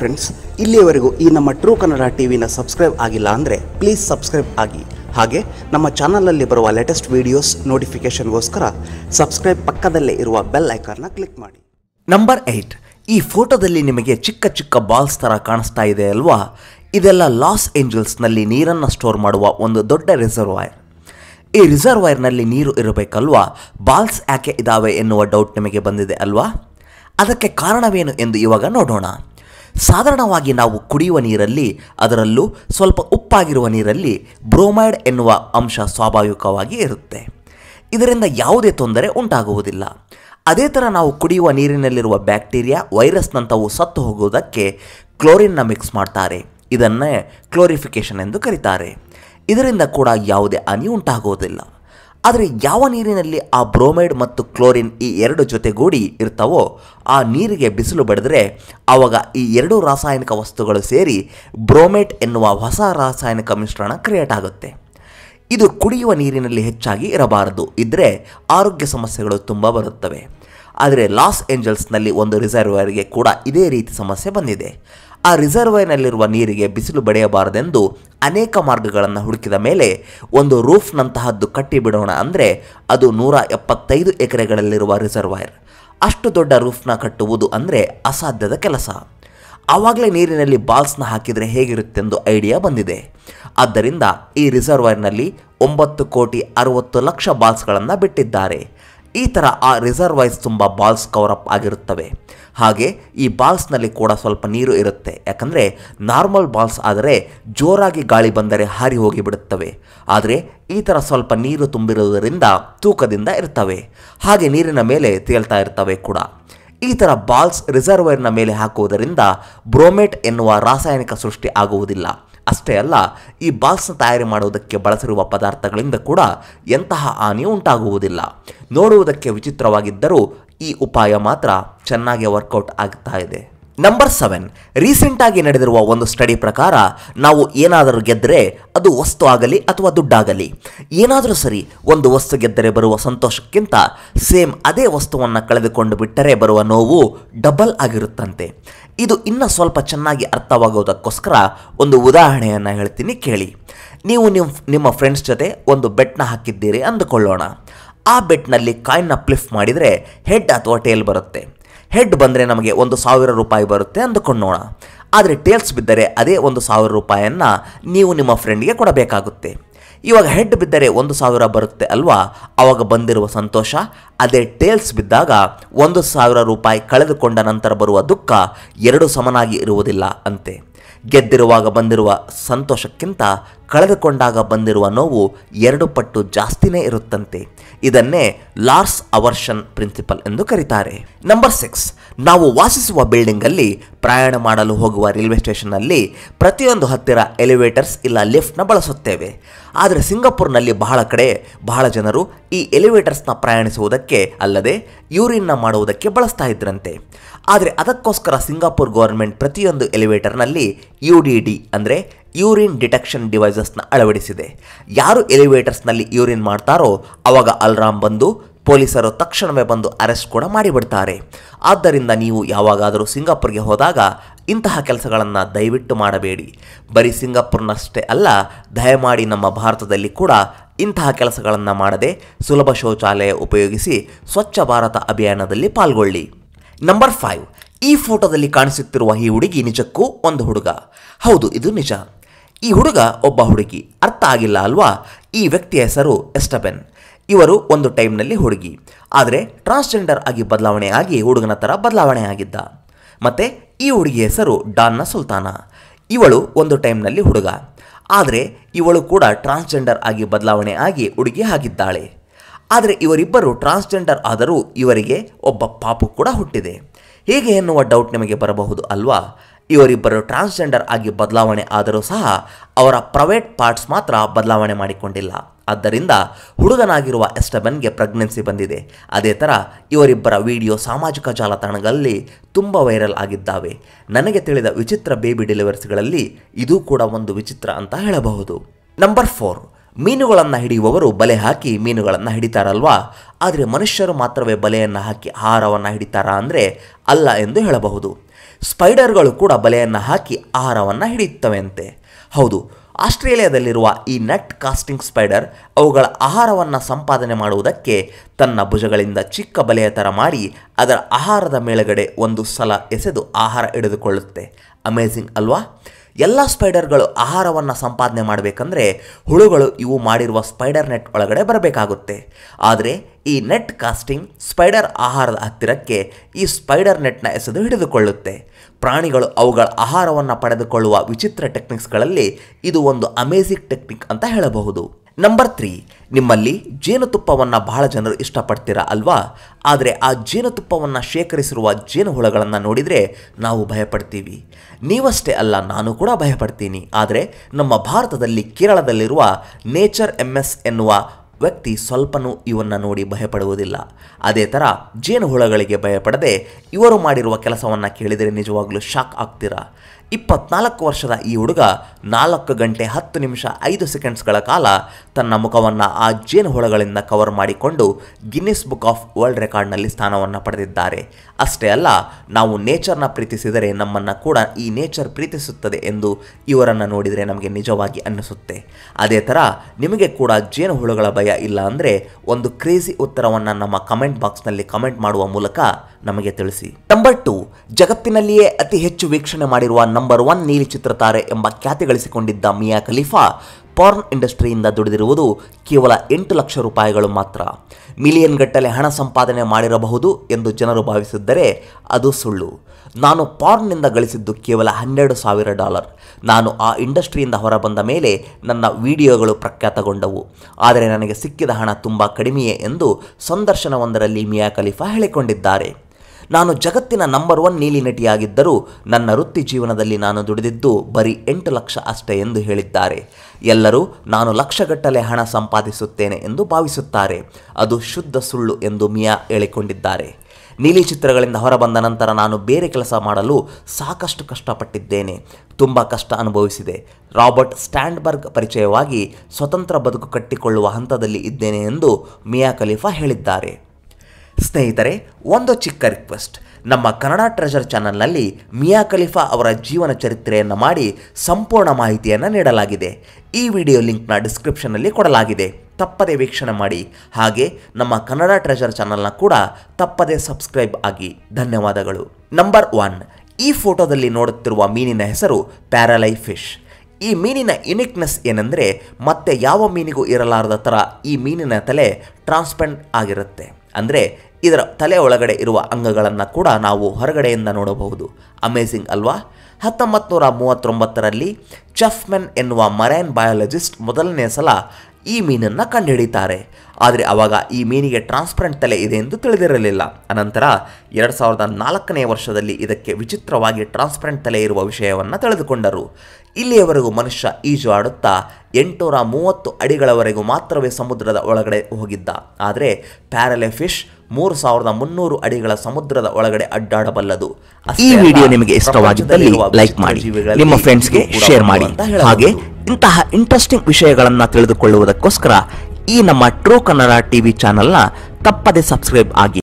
friends ಇಲ್ಲಿಯವರೆಗೂ ಈ ನಮ್ಮ ಟ್ರೂ ಕನ್ನಡ ಟಿ ವಿನ ಸಬ್ಸ್ಕ್ರೈಬ್ ಆಗಿಲ್ಲ ಅಂದರೆ ಪ್ಲೀಸ್ ಸಬ್ಸ್ಕ್ರೈಬ್ ಆಗಿ ಹಾಗೆ ನಮ್ಮ ಚಾನಲಲ್ಲಿ ಬರುವ ಲೇಟೆಸ್ಟ್ ವಿಡಿಯೋಸ್ ನೋಟಿಫಿಕೇಷನ್ಗೋಸ್ಕರ ಸಬ್ಸ್ಕ್ರೈಬ್ ಪಕ್ಕದಲ್ಲೇ ಇರುವ ಬೆಲ್ ಐಕಾನ್ನ ಕ್ಲಿಕ್ ಮಾಡಿ ನಂಬರ್ ಏಯ್ಟ್ ಈ ಫೋಟೋದಲ್ಲಿ ನಿಮಗೆ ಚಿಕ್ಕ ಚಿಕ್ಕ ಬಾಲ್ಸ್ ಥರ ಕಾಣಿಸ್ತಾ ಇದೆ ಅಲ್ವಾ ಇದೆಲ್ಲ ಲಾಸ್ ಏಂಜಲ್ಸ್ನಲ್ಲಿ ನೀರನ್ನು ಸ್ಟೋರ್ ಮಾಡುವ ಒಂದು ದೊಡ್ಡ ರಿಸರ್ವಾಯರ್ ಈ ರಿಸರ್ವಾಯರ್ನಲ್ಲಿ ನೀರು ಇರಬೇಕಲ್ವಾ ಬಾಲ್ಸ್ ಯಾಕೆ ಇದ್ದಾವೆ ಎನ್ನುವ ಡೌಟ್ ನಿಮಗೆ ಬಂದಿದೆ ಅಲ್ವಾ ಅದಕ್ಕೆ ಕಾರಣವೇನು ಎಂದು ಇವಾಗ ನೋಡೋಣ ಸಾಧಾರಣವಾಗಿ ನಾವು ಕುಡಿಯುವ ನೀರಲ್ಲಿ ಅದರಲ್ಲೂ ಸ್ವಲ್ಪ ಉಪ್ಪಾಗಿರುವ ನೀರಲ್ಲಿ ಬ್ರೋಮೈಡ್ ಎನ್ನುವ ಅಂಶ ಸ್ವಾಭಾವಿಕವಾಗಿ ಇರುತ್ತೆ ಇದರಿಂದ ಯಾವುದೇ ತೊಂದರೆ ಉಂಟಾಗುವುದಿಲ್ಲ ಅದೇ ಥರ ನಾವು ಕುಡಿಯುವ ನೀರಿನಲ್ಲಿರುವ ಬ್ಯಾಕ್ಟೀರಿಯಾ ವೈರಸ್ನಂಥವು ಸತ್ತು ಹೋಗುವುದಕ್ಕೆ ಕ್ಲೋರಿನ್ನ ಮಿಕ್ಸ್ ಮಾಡ್ತಾರೆ ಇದನ್ನೇ ಕ್ಲೋರಿಫಿಕೇಷನ್ ಎಂದು ಕರೀತಾರೆ ಇದರಿಂದ ಕೂಡ ಯಾವುದೇ ಹಾನಿ ಉಂಟಾಗುವುದಿಲ್ಲ ಆದರೆ ಯಾವ ನೀರಿನಲ್ಲಿ ಆ ಬ್ರೋಮೈಡ್ ಮತ್ತು ಕ್ಲೋರಿನ್ ಈ ಎರಡು ಜೊತೆಗೂಡಿ ಇರ್ತವೋ ಆ ನೀರಿಗೆ ಬಿಸಿಲು ಬಡಿದ್ರೆ ಆವಾಗ ಈ ಎರಡು ರಾಸಾಯನಿಕ ವಸ್ತುಗಳು ಸೇರಿ ಬ್ರೋಮೇಟ್ ಎನ್ನುವ ಹೊಸ ರಾಸಾಯನಿಕ ಮಿಶ್ರಣ ಕ್ರಿಯೇಟ್ ಆಗುತ್ತೆ ಇದು ಕುಡಿಯುವ ನೀರಿನಲ್ಲಿ ಹೆಚ್ಚಾಗಿ ಇರಬಾರದು ಇದ್ದರೆ ಆರೋಗ್ಯ ಸಮಸ್ಯೆಗಳು ತುಂಬ ಬರುತ್ತವೆ ಆದರೆ ಲಾಸ್ ಏಂಜಲ್ಸ್ನಲ್ಲಿ ಒಂದು ರಿಸರ್ವರ್ಗೆ ಕೂಡ ಇದೇ ರೀತಿ ಸಮಸ್ಯೆ ಬಂದಿದೆ ಆ ರಿಸರ್ವೈರ್ನಲ್ಲಿರುವ ನೀರಿಗೆ ಬಿಸಿಲು ಬಡಿಯಬಾರದೆಂದು ಅನೇಕ ಮಾರ್ಗಗಳನ್ನು ಹುಡುಕಿದ ಮೇಲೆ ಒಂದು ರೂಫ್ನಂತಹದ್ದು ಕಟ್ಟಿಬಿಡೋಣ ಅಂದರೆ ಅದು ನೂರ ಎಪ್ಪತ್ತೈದು ಎಕರೆಗಳಲ್ಲಿರುವ ರಿಸರ್ವೈರ್ ಅಷ್ಟು ದೊಡ್ಡ ರೂಫ್ನ ಕಟ್ಟುವುದು ಅಂದರೆ ಅಸಾಧ್ಯದ ಕೆಲಸ ಆವಾಗಲೇ ನೀರಿನಲ್ಲಿ ಬಾಲ್ಸ್ನ ಹಾಕಿದರೆ ಹೇಗಿರುತ್ತೆಂದು ಐಡಿಯಾ ಬಂದಿದೆ ಆದ್ದರಿಂದ ಈ ರಿಸರ್ವೈರ್ನಲ್ಲಿ ಒಂಬತ್ತು ಕೋಟಿ ಅರುವತ್ತು ಲಕ್ಷ ಬಾಲ್ಸ್ಗಳನ್ನು ಬಿಟ್ಟಿದ್ದಾರೆ ಈ ಥರ ಆ ರಿಸರ್ವೈಸ್ ತುಂಬ ಬಾಲ್ಸ್ ಕವರಪ್ ಆಗಿರುತ್ತವೆ ಹಾಗೆ ಈ ಬಾಲ್ಸ್ನಲ್ಲಿ ಕೂಡ ಸ್ವಲ್ಪ ನೀರು ಇರುತ್ತೆ ಯಾಕಂದರೆ ನಾರ್ಮಲ್ ಬಾಲ್ಸ್ ಆದರೆ ಜೋರಾಗಿ ಗಾಳಿ ಬಂದರೆ ಹಾರಿ ಹೋಗಿಬಿಡುತ್ತವೆ ಆದರೆ ಈ ಥರ ಸ್ವಲ್ಪ ನೀರು ತುಂಬಿರುವುದರಿಂದ ತೂಕದಿಂದ ಇರ್ತವೆ ಹಾಗೆ ನೀರಿನ ಮೇಲೆ ತೇಲ್ತಾ ಇರ್ತವೆ ಕೂಡ ಈ ಥರ ಬಾಲ್ಸ್ ರಿಸರ್ವೈರ್ನ ಮೇಲೆ ಹಾಕುವುದರಿಂದ ಬ್ರೋಮೇಟ್ ಎನ್ನುವ ರಾಸಾಯನಿಕ ಸೃಷ್ಟಿ ಆಗುವುದಿಲ್ಲ ಅಷ್ಟೇ ಅಲ್ಲ ಈ ಬಾಕ್ಸ್ನ ತಯಾರಿ ಮಾಡುವುದಕ್ಕೆ ಬಳಸಿರುವ ಪದಾರ್ಥಗಳಿಂದ ಕೂಡ ಎಂತಹ ಹಾನಿ ಉಂಟಾಗುವುದಿಲ್ಲ ನೋಡುವುದಕ್ಕೆ ವಿಚಿತ್ರವಾಗಿದ್ದರೂ ಈ ಉಪಾಯ ಮಾತ್ರ ಚೆನ್ನಾಗಿ ವರ್ಕೌಟ್ ಆಗ್ತಾ ಇದೆ ನಂಬರ್ ಸೆವೆನ್ ರೀಸೆಂಟಾಗಿ ನಡೆದಿರುವ ಒಂದು ಸ್ಟಡಿ ಪ್ರಕಾರ ನಾವು ಏನಾದರೂ ಗೆದ್ದರೆ ಅದು ವಸ್ತು ಆಗಲಿ ಅಥವಾ ದುಡ್ಡಾಗಲಿ ಏನಾದರೂ ಸರಿ ಒಂದು ವಸ್ತು ಗೆದ್ದರೆ ಬರುವ ಸಂತೋಷಕ್ಕಿಂತ ಸೇಮ್ ಅದೇ ವಸ್ತುವನ್ನು ಕಳೆದುಕೊಂಡು ಬಿಟ್ಟರೆ ಬರುವ ನೋವು ಡಬಲ್ ಆಗಿರುತ್ತಂತೆ ಇದು ಇನ್ನ ಸ್ವಲ್ಪ ಚೆನ್ನಾಗಿ ಅರ್ಥವಾಗುವುದಕ್ಕೋಸ್ಕರ ಒಂದು ಉದಾಹರಣೆಯನ್ನು ಹೇಳ್ತೀನಿ ಕೇಳಿ ನೀವು ನಿಮ್ಮ ನಿಮ್ಮ ಫ್ರೆಂಡ್ಸ್ ಜೊತೆ ಒಂದು ಬೆಟ್ನ ಹಾಕಿದ್ದೀರಿ ಅಂದುಕೊಳ್ಳೋಣ ಆ ಬೆಟ್ನಲ್ಲಿ ಕಾಯಿನ್ನ ಪ್ಲಿಫ್ ಮಾಡಿದರೆ ಹೆಡ್ ಅಥವಾ ಟೇಲ್ ಬರುತ್ತೆ ಹೆಡ್ ಬಂದರೆ ನಮಗೆ ಒಂದು ಸಾವಿರ ರೂಪಾಯಿ ಬರುತ್ತೆ ಅಂದುಕೊಂಡೋಣ ಆದರೆ ಟೇಲ್ಸ್ ಬಿದ್ದರೆ ಅದೇ ಒಂದು ಸಾವಿರ ರೂಪಾಯಿಯನ್ನು ನೀವು ನಿಮ್ಮ ಫ್ರೆಂಡ್ಗೆ ಕೊಡಬೇಕಾಗುತ್ತೆ ಇವಾಗ ಹೆಡ್ ಬಿದ್ದರೆ ಒಂದು ಸಾವಿರ ಬರುತ್ತೆ ಅಲ್ವಾ ಆವಾಗ ಬಂದಿರುವ ಸಂತೋಷ ಅದೇ ಟೇಲ್ಸ್ ಬಿದ್ದಾಗ ಒಂದು ಸಾವಿರ ರೂಪಾಯಿ ಕಳೆದುಕೊಂಡ ನಂತರ ಬರುವ ದುಃಖ ಎರಡು ಸಮನಾಗಿ ಇರುವುದಿಲ್ಲ ಅಂತೆ ಗೆದ್ದಿರುವಾಗ ಬಂದಿರುವ ಸಂತೋಷಕ್ಕಿಂತ ಕಳೆದುಕೊಂಡಾಗ ಬಂದಿರುವ ನೋವು ಎರಡು ಪಟ್ಟು ಜಾಸ್ತಿನೇ ಇರುತ್ತಂತೆ ಇದನ್ನೇ ಲಾರ್ಸ್ ಅವರ್ಷನ್ ಪ್ರಿನ್ಸಿಪಲ್ ಎಂದು ಕರೀತಾರೆ ನಂಬರ್ ಸಿಕ್ಸ್ ನಾವು ವಾಸಿಸುವ ಬಿಲ್ಡಿಂಗಲ್ಲಿ ಪ್ರಯಾಣ ಮಾಡಲು ಹೋಗುವ ರೈಲ್ವೆ ಸ್ಟೇಷನ್ನಲ್ಲಿ ಪ್ರತಿಯೊಂದು ಹತ್ತಿರ ಎಲಿವೇಟರ್ಸ್ ಇಲ್ಲ ಲಿಫ್ಟ್ನ ಬಳಸುತ್ತೇವೆ ಆದರೆ ಸಿಂಗಾಪುರ್ನಲ್ಲಿ ಬಹಳ ಕಡೆ ಬಹಳ ಜನರು ಈ ಎಲಿವೇಟರ್ಸ್ನ ಪ್ರಯಾಣಿಸುವುದಕ್ಕೆ ಅಲ್ಲದೆ ಯೂರಿನ್ನ ಮಾಡುವುದಕ್ಕೆ ಬಳಸ್ತಾ ಇದ್ರಂತೆ ಆದರೆ ಅದಕ್ಕೋಸ್ಕರ ಸಿಂಗಾಪುರ್ ಗೌರ್ಮೆಂಟ್ ಪ್ರತಿಯೊಂದು ಎಲಿವೇಟರ್ನಲ್ಲಿ ಯು ಡಿ ಡಿ ಅಂದರೆ ಯೂರಿನ್ ಡಿಟೆಕ್ಷನ್ ಡಿವೈಸಸ್ನ ಅಳವಡಿಸಿದೆ ಯಾರು ಎಲಿವೇಟರ್ಸ್ನಲ್ಲಿ ಯೂರಿನ್ ಮಾಡ್ತಾರೋ ಅವಾಗ ಅಲ್ರಾಮ್ ಬಂದು ಪೊಲೀಸರು ತಕ್ಷಣವೇ ಬಂದು ಅರೆಸ್ಟ್ ಕೂಡ ಮಾಡಿಬಿಡ್ತಾರೆ ಆದ್ದರಿಂದ ನೀವು ಯಾವಾಗಾದರೂ ಸಿಂಗಾಪುರ್ಗೆ ಹೋದಾಗ ಇಂತಹ ಕೆಲಸಗಳನ್ನು ದಯವಿಟ್ಟು ಮಾಡಬೇಡಿ ಬರೀ ಸಿಂಗಾಪುರ್ನಷ್ಟೇ ಅಲ್ಲ ದಯಮಾಡಿ ನಮ್ಮ ಭಾರತದಲ್ಲಿ ಕೂಡ ಇಂತಹ ಕೆಲಸಗಳನ್ನು ಮಾಡದೆ ಸುಲಭ ಶೌಚಾಲಯ ಉಪಯೋಗಿಸಿ ಸ್ವಚ್ಛ ಭಾರತ ಅಭಿಯಾನದಲ್ಲಿ ಪಾಲ್ಗೊಳ್ಳಿ ನಂಬರ್ ಫೈವ್ ಈ ಫೋಟೋದಲ್ಲಿ ಕಾಣಿಸುತ್ತಿರುವ ಈ ಹುಡುಗಿ ನಿಜಕ್ಕೂ ಒಂದು ಹುಡುಗ ಹೌದು ಇದು ನಿಜ ಈ ಹುಡುಗ ಒಬ್ಬ ಹುಡುಗಿ ಅರ್ಥ ಆಗಿಲ್ಲ ಅಲ್ವಾ ಈ ವ್ಯಕ್ತಿಯ ಹೆಸರು ಎಸ್ಟಬೆನ್ ಇವರು ಒಂದು ಟೈಮ್ನಲ್ಲಿ ಹುಡುಗಿ ಆದರೆ ಟ್ರಾನ್ಸ್ಜೆಂಡರ್ ಆಗಿ ಬದಲಾವಣೆಯಾಗಿ ಹುಡುಗನ ಥರ ಬದಲಾವಣೆ ಆಗಿದ್ದ ಮತ್ತು ಈ ಹುಡುಗಿ ಹೆಸರು ಡಾನ್ನ ಸುಲ್ತಾನ ಇವಳು ಒಂದು ಟೈಮ್ನಲ್ಲಿ ಹುಡುಗ ಆದರೆ ಇವಳು ಕೂಡ ಟ್ರಾನ್ಸ್ಜೆಂಡರ್ ಆಗಿ ಬದಲಾವಣೆ ಆಗಿ ಹುಡುಗಿ ಆಗಿದ್ದಾಳೆ ಆದರೆ ಇವರಿಬ್ಬರು ಟ್ರಾನ್ಸ್ಜೆಂಡರ್ ಆದರೂ ಇವರಿಗೆ ಒಬ್ಬ ಪಾಪು ಕೂಡ ಹುಟ್ಟಿದೆ ಹೇಗೆ ಎನ್ನುವ ಡೌಟ್ ನಿಮಗೆ ಬರಬಹುದು ಅಲ್ವಾ ಇವರಿಬ್ಬರು ಟ್ರಾನ್ಸ್ಜೆಂಡರ್ ಆಗಿ ಬದಲಾವಣೆ ಆದರೂ ಸಹ ಅವರ ಪ್ರೈವೇಟ್ ಪಾರ್ಟ್ಸ್ ಮಾತ್ರ ಬದಲಾವಣೆ ಮಾಡಿಕೊಂಡಿಲ್ಲ ಆದ್ದರಿಂದ ಹುಡುಗನಾಗಿರುವ ಎಸ್ಟಬನ್ಗೆ ಪ್ರೆಗ್ನೆನ್ಸಿ ಬಂದಿದೆ ಅದೇ ಥರ ಇವರಿಬ್ಬರ ವಿಡಿಯೋ ಸಾಮಾಜಿಕ ಜಾಲತಾಣಗಳಲ್ಲಿ ತುಂಬ ವೈರಲ್ ಆಗಿದ್ದಾವೆ ನನಗೆ ತಿಳಿದ ವಿಚಿತ್ರ ಬೇಬಿ ಡೆಲಿವರ್ಸ್ಗಳಲ್ಲಿ ಇದೂ ಕೂಡ ಒಂದು ವಿಚಿತ್ರ ಅಂತ ಹೇಳಬಹುದು ನಂಬರ್ ಫೋರ್ ಮೀನುಗಳನ್ನು ಹಿಡಿಯುವವರು ಬಲೆ ಹಾಕಿ ಮೀನುಗಳನ್ನು ಹಿಡಿತಾರಲ್ವಾ ಆದರೆ ಮನುಷ್ಯರು ಮಾತ್ರವೇ ಬಲೆಯನ್ನು ಹಾಕಿ ಆಹಾರವನ್ನು ಹಿಡಿತಾರಾ ಅಂದರೆ ಅಲ್ಲ ಎಂದು ಹೇಳಬಹುದು ಸ್ಪೈಡರ್ಗಳು ಕೂಡ ಬಲೆಯನ್ನು ಹಾಕಿ ಆಹಾರವನ್ನು ಹಿಡಿಯುತ್ತವೆಂತೆ ಹೌದು ಆಸ್ಟ್ರೇಲಿಯಾದಲ್ಲಿರುವ ಈ ನಟ್ ಕಾಸ್ಟಿಂಗ್ ಸ್ಪೈಡರ್ ಅವುಗಳ ಆಹಾರವನ್ನು ಸಂಪಾದನೆ ಮಾಡುವುದಕ್ಕೆ ತನ್ನ ಭುಜಗಳಿಂದ ಚಿಕ್ಕ ಬಲೆಯ ಥರ ಮಾಡಿ ಅದರ ಆಹಾರದ ಮೇಲುಗಡೆ ಒಂದು ಸಲ ಎಸೆದು ಆಹಾರ ಹಿಡಿದುಕೊಳ್ಳುತ್ತೆ ಅಮೇಝಿಂಗ್ ಅಲ್ವಾ ಎಲ್ಲ ಸ್ಪೈಡರ್ಗಳು ಆಹಾರವನ್ನು ಸಂಪಾದನೆ ಮಾಡಬೇಕಂದ್ರೆ ಹುಳುಗಳು ಇವು ಮಾಡಿರುವ ಸ್ಪೈಡರ್ ನೆಟ್ ಒಳಗಡೆ ಬರಬೇಕಾಗುತ್ತೆ ಆದರೆ ಈ ನೆಟ್ ಕಾಸ್ಟಿಂಗ್ ಸ್ಪೈಡರ್ ಆಹಾರದ ಹತ್ತಿರಕ್ಕೆ ಈ ಸ್ಪೈಡರ್ ನೆಟ್ನ ಎಸೆದು ಹಿಡಿದುಕೊಳ್ಳುತ್ತೆ ಪ್ರಾಣಿಗಳು ಅವುಗಳ ಆಹಾರವನ್ನು ಪಡೆದುಕೊಳ್ಳುವ ವಿಚಿತ್ರ ಟೆಕ್ನಿಕ್ಸ್ಗಳಲ್ಲಿ ಇದು ಒಂದು ಅಮೇಝಿಂಗ್ ಟೆಕ್ನಿಕ್ ಅಂತ ಹೇಳಬಹುದು ನಂಬರ್ ತ್ರೀ ನಿಮ್ಮಲ್ಲಿ ಜೇನುತುಪ್ಪವನ್ನು ಬಹಳ ಜನರು ಇಷ್ಟಪಡ್ತೀರಾ ಅಲ್ವಾ ಆದರೆ ಆ ಜೇನುತುಪ್ಪವನ್ನು ಶೇಖರಿಸಿರುವ ಜೇನುಹುಳಗಳನ್ನು ನೋಡಿದರೆ ನಾವು ಭಯಪಡ್ತೀವಿ ನೀವಷ್ಟೇ ಅಲ್ಲ ನಾನು ಕೂಡ ಭಯಪಡ್ತೀನಿ ಆದರೆ ನಮ್ಮ ಭಾರತದಲ್ಲಿ ಕೇರಳದಲ್ಲಿರುವ ನೇಚರ್ ಎಮ್ ಎಸ್ ಎನ್ನುವ ವ್ಯಕ್ತಿ ಸ್ವಲ್ಪನೂ ಇವನ್ನು ನೋಡಿ ಭಯಪಡುವುದಿಲ್ಲ ಅದೇ ಥರ ಜೇನುಹುಳಗಳಿಗೆ ಭಯಪಡದೆ ಇವರು ಮಾಡಿರುವ ಕೆಲಸವನ್ನು ಕೇಳಿದರೆ ನಿಜವಾಗಲೂ ಶಾಕ್ ಆಗ್ತೀರಾ ಇಪ್ಪತ್ನಾಲ್ಕು ವರ್ಷದ ಈ ಹುಡುಗ ನಾಲ್ಕು ಗಂಟೆ ಹತ್ತು ನಿಮಿಷ ಐದು ಸೆಕೆಂಡ್ಸ್ಗಳ ಕಾಲ ತನ್ನ ಮುಖವನ್ನು ಆ ಜೇನುಹುಳಗಳಿಂದ ಕವರ್ ಮಾಡಿಕೊಂಡು ಗಿನ್ನಿಸ್ ಬುಕ್ ಆಫ್ ವರ್ಲ್ಡ್ ರೆಕಾರ್ಡ್ನಲ್ಲಿ ಸ್ಥಾನವನ್ನು ಪಡೆದಿದ್ದಾರೆ ಅಷ್ಟೇ ಅಲ್ಲ ನಾವು ನೇಚರ್ನ ಪ್ರೀತಿಸಿದರೆ ನಮ್ಮನ್ನು ಕೂಡ ಈ ನೇಚರ್ ಪ್ರೀತಿಸುತ್ತದೆ ಎಂದು ಇವರನ್ನು ನೋಡಿದರೆ ನಮಗೆ ನಿಜವಾಗಿ ಅನ್ನಿಸುತ್ತೆ ಅದೇ ಥರ ನಿಮಗೆ ಕೂಡ ಹುಳುಗಳ ಭಯ ಇಲ್ಲ ಅಂದರೆ ಒಂದು ಕ್ರೇಜಿ ಉತ್ತರವನ್ನು ನಮ್ಮ ಕಮೆಂಟ್ ಬಾಕ್ಸ್ನಲ್ಲಿ ಕಮೆಂಟ್ ಮಾಡುವ ಮೂಲಕ ನಮಗೆ ತಿಳಿಸಿ ನಂಬರ್ ಟು ಜಗತ್ತಿನಲ್ಲಿಯೇ ಅತಿ ಹೆಚ್ಚು ವೀಕ್ಷಣೆ ಮಾಡಿರುವ ನಂಬರ್ ಒನ್ ನೀಲಿ ಚಿತ್ರತಾರೆ ಎಂಬ ಖ್ಯಾತಿ ಗಳಿಸಿಕೊಂಡಿದ್ದ ಮಿಯಾ ಖಲೀಫಾ ಪಾರ್ನ್ ಇಂಡಸ್ಟ್ರಿಯಿಂದ ದುಡಿದಿರುವುದು ಕೇವಲ ಎಂಟು ಲಕ್ಷ ರೂಪಾಯಿಗಳು ಮಾತ್ರ ಮಿಲಿಯನ್ ಗಟ್ಟಲೆ ಹಣ ಸಂಪಾದನೆ ಮಾಡಿರಬಹುದು ಎಂದು ಜನರು ಭಾವಿಸಿದ್ದರೆ ಅದು ಸುಳ್ಳು ನಾನು ಪಾರ್ನ್ನಿಂದ ಗಳಿಸಿದ್ದು ಕೇವಲ ಹನ್ನೆರಡು ಸಾವಿರ ಡಾಲರ್ ನಾನು ಆ ಇಂಡಸ್ಟ್ರಿಯಿಂದ ಹೊರಬಂದ ಮೇಲೆ ನನ್ನ ವಿಡಿಯೋಗಳು ಪ್ರಖ್ಯಾತಗೊಂಡವು ಆದರೆ ನನಗೆ ಸಿಕ್ಕಿದ ಹಣ ತುಂಬ ಕಡಿಮೆಯೇ ಎಂದು ಸಂದರ್ಶನವೊಂದರಲ್ಲಿ ಮಿಯಾ ಖಲೀಫಾ ಹೇಳಿಕೊಂಡಿದ್ದಾರೆ ನಾನು ಜಗತ್ತಿನ ನಂಬರ್ ಒನ್ ನೀಲಿ ನಟಿಯಾಗಿದ್ದರೂ ನನ್ನ ವೃತ್ತಿ ಜೀವನದಲ್ಲಿ ನಾನು ದುಡಿದಿದ್ದು ಬರೀ ಎಂಟು ಲಕ್ಷ ಅಷ್ಟೇ ಎಂದು ಹೇಳಿದ್ದಾರೆ ಎಲ್ಲರೂ ನಾನು ಲಕ್ಷಗಟ್ಟಲೆ ಹಣ ಸಂಪಾದಿಸುತ್ತೇನೆ ಎಂದು ಭಾವಿಸುತ್ತಾರೆ ಅದು ಶುದ್ಧ ಸುಳ್ಳು ಎಂದು ಮಿಯಾ ಹೇಳಿಕೊಂಡಿದ್ದಾರೆ ನೀಲಿ ಚಿತ್ರಗಳಿಂದ ಹೊರಬಂದ ನಂತರ ನಾನು ಬೇರೆ ಕೆಲಸ ಮಾಡಲು ಸಾಕಷ್ಟು ಕಷ್ಟಪಟ್ಟಿದ್ದೇನೆ ತುಂಬ ಕಷ್ಟ ಅನುಭವಿಸಿದೆ ರಾಬರ್ಟ್ ಸ್ಟ್ಯಾಂಡ್ಬರ್ಗ್ ಪರಿಚಯವಾಗಿ ಸ್ವತಂತ್ರ ಬದುಕು ಕಟ್ಟಿಕೊಳ್ಳುವ ಹಂತದಲ್ಲಿ ಇದ್ದೇನೆ ಎಂದು ಮಿಯಾ ಖಲೀಫಾ ಹೇಳಿದ್ದಾರೆ ಸ್ನೇಹಿತರೆ ಒಂದು ಚಿಕ್ಕ ರಿಕ್ವೆಸ್ಟ್ ನಮ್ಮ ಕನ್ನಡ ಟ್ರೆಜರ್ ಚಾನಲ್ನಲ್ಲಿ ಮಿಯಾ ಖಲೀಫಾ ಅವರ ಜೀವನ ಚರಿತ್ರೆಯನ್ನು ಮಾಡಿ ಸಂಪೂರ್ಣ ಮಾಹಿತಿಯನ್ನು ನೀಡಲಾಗಿದೆ ಈ ವಿಡಿಯೋ ಲಿಂಕ್ನ ಡಿಸ್ಕ್ರಿಪ್ಷನ್ನಲ್ಲಿ ಕೊಡಲಾಗಿದೆ ತಪ್ಪದೆ ವೀಕ್ಷಣೆ ಮಾಡಿ ಹಾಗೆ ನಮ್ಮ ಕನ್ನಡ ಟ್ರೆಜರ್ ಚಾನಲ್ನ ಕೂಡ ತಪ್ಪದೆ ಸಬ್ಸ್ಕ್ರೈಬ್ ಆಗಿ ಧನ್ಯವಾದಗಳು ನಂಬರ್ ಒನ್ ಈ ಫೋಟೋದಲ್ಲಿ ನೋಡುತ್ತಿರುವ ಮೀನಿನ ಹೆಸರು ಪ್ಯಾರಲೈ ಫಿಶ್ ಈ ಮೀನಿನ ಯುನಿಕ್ನೆಸ್ ಏನೆಂದರೆ ಮತ್ತೆ ಯಾವ ಮೀನಿಗೂ ಇರಲಾರದ ಥರ ಈ ಮೀನಿನ ತಲೆ ಟ್ರಾನ್ಸ್ಪೆಂಟ್ ಆಗಿರುತ್ತೆ ಅಂದರೆ ಇದರ ತಲೆ ಒಳಗಡೆ ಇರುವ ಅಂಗಗಳನ್ನು ಕೂಡ ನಾವು ಹೊರಗಡೆಯಿಂದ ನೋಡಬಹುದು ಅಮೇಝಿಂಗ್ ಅಲ್ವಾ ಹತ್ತೊಂಬತ್ತು ನೂರ ಮೂವತ್ತೊಂಬತ್ತರಲ್ಲಿ ಚಫ್ಮೆನ್ ಎನ್ನುವ ಮರೈನ್ ಬಯಾಲಜಿಸ್ಟ್ ಮೊದಲನೇ ಸಲ ಈ ಮೀನನ್ನು ಕಂಡುಹಿಡಿತಾರೆ ಆದರೆ ಆವಾಗ ಈ ಮೀನಿಗೆ ಟ್ರಾನ್ಸ್ಪರೆಂಟ್ ತಲೆ ಇದೆ ಎಂದು ತಿಳಿದಿರಲಿಲ್ಲ ಅನಂತರ ಎರಡು ಸಾವಿರದ ನಾಲ್ಕನೇ ವರ್ಷದಲ್ಲಿ ಇದಕ್ಕೆ ವಿಚಿತ್ರವಾಗಿ ಟ್ರಾನ್ಸ್ಪರೆಂಟ್ ತಲೆ ಇರುವ ವಿಷಯವನ್ನು ತಿಳಿದುಕೊಂಡರು ಇಲ್ಲಿಯವರೆಗೂ ಮನುಷ್ಯ ಈಜು ಆಡುತ್ತಾ ಎಂಟುನೂರ ಮೂವತ್ತು ಅಡಿಗಳವರೆಗೂ ಮಾತ್ರವೇ ಸಮುದ್ರದ ಒಳಗಡೆ ಹೋಗಿದ್ದ ಆದರೆ ಪ್ಯಾರಲೆ ಫಿಶ್ ಮೂರು ಸಾವಿರದ ಮುನ್ನೂರು ಅಡಿಗಳ ಸಮುದ್ರದ ಒಳಗಡೆ ಅಡ್ಡಾಡಬಲ್ಲದು ಈ ವಿಡಿಯೋ ನಿಮಗೆ ಇಷ್ಟವಾಗಿದ್ದಲ್ಲಿ ಲೈಕ್ ಮಾಡಿ ನಿಮ್ಮ ಫ್ರೆಂಡ್ಸ್ಗೆ ಶೇರ್ ಮಾಡಿ ಹಾಗೆ ಇಂತಹ ಇಂಟ್ರೆಸ್ಟಿಂಗ್ ವಿಷಯಗಳನ್ನು ತಿಳಿದುಕೊಳ್ಳುವುದಕ್ಕೋಸ್ಕರ ಈ ನಮ್ಮ ಟ್ರೂ ಕನ್ನಡ ಟಿವಿ ಚಾನೆಲ್ನ ತಪ್ಪದೆ ಸಬ್ಸ್ಕ್ರೈಬ್ ಆಗಿ